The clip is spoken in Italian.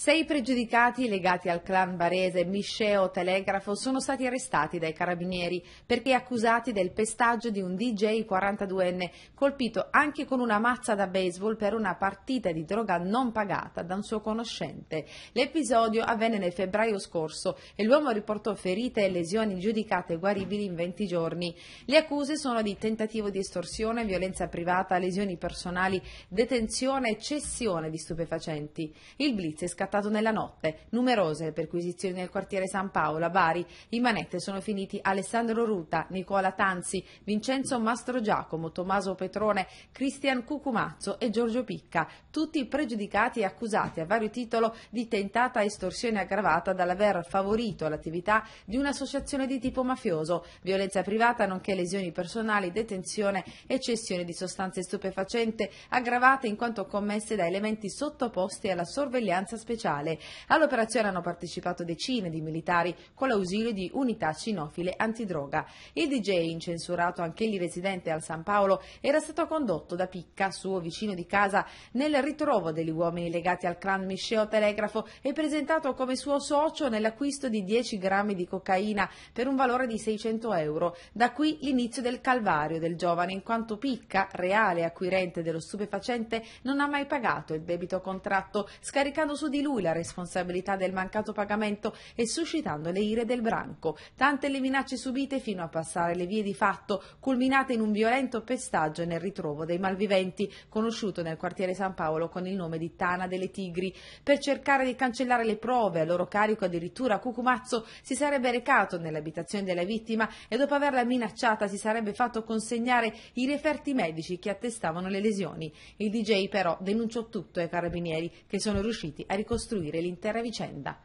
Sei pregiudicati legati al clan barese Misceo Telegrafo sono stati arrestati dai carabinieri perché accusati del pestaggio di un DJ 42enne colpito anche con una mazza da baseball per una partita di droga non pagata da un suo conoscente. L'episodio avvenne nel febbraio scorso e l'uomo riportò ferite e lesioni giudicate guaribili in 20 giorni. Le accuse sono di tentativo di estorsione, violenza privata, lesioni personali, detenzione e cessione di stupefacenti. Il blitz è scattato trattato nella notte. Numerose le perquisizioni nel quartiere San Paolo, a Bari. In manette sono finiti Alessandro Ruta, Nicola Tanzi, Vincenzo Mastro Giacomo, Tommaso Petrone, Cristian Cucumazzo e Giorgio Picca, tutti pregiudicati e accusati a vario titolo di tentata estorsione aggravata dall'aver favorito l'attività di un'associazione di tipo mafioso, violenza privata nonché lesioni personali, detenzione e cessione di sostanze stupefacenti aggravate in quanto commesse da elementi sottoposti alla sorveglianza speciale speciale. All'operazione hanno partecipato decine di militari con l'ausilio di unità cinofile antidroga. Il DJ, incensurato anch'egli residente al San Paolo, era stato condotto da Picca, suo vicino di casa, nel ritrovo degli uomini legati al clan Misceo Telegrafo e presentato come suo socio nell'acquisto di 10 grammi di cocaina per un valore di 600 euro. Da qui l'inizio del calvario del giovane, in quanto Picca, reale acquirente dello stupefacente, non ha mai pagato il debito contratto, scaricando su di lui lui la responsabilità del mancato pagamento e suscitando le ire del branco. Tante le minacce subite fino a passare le vie di fatto, culminate in un violento pestaggio nel ritrovo dei malviventi, conosciuto nel quartiere San Paolo con il nome di Tana delle Tigri. Per cercare di cancellare le prove a loro carico addirittura Cucumazzo si sarebbe recato nell'abitazione della vittima e dopo averla minacciata si sarebbe fatto consegnare i referti medici che attestavano le lesioni. Il DJ però denunciò tutto ai carabinieri che sono riusciti a ricostruire ricostruire l'intera vicenda.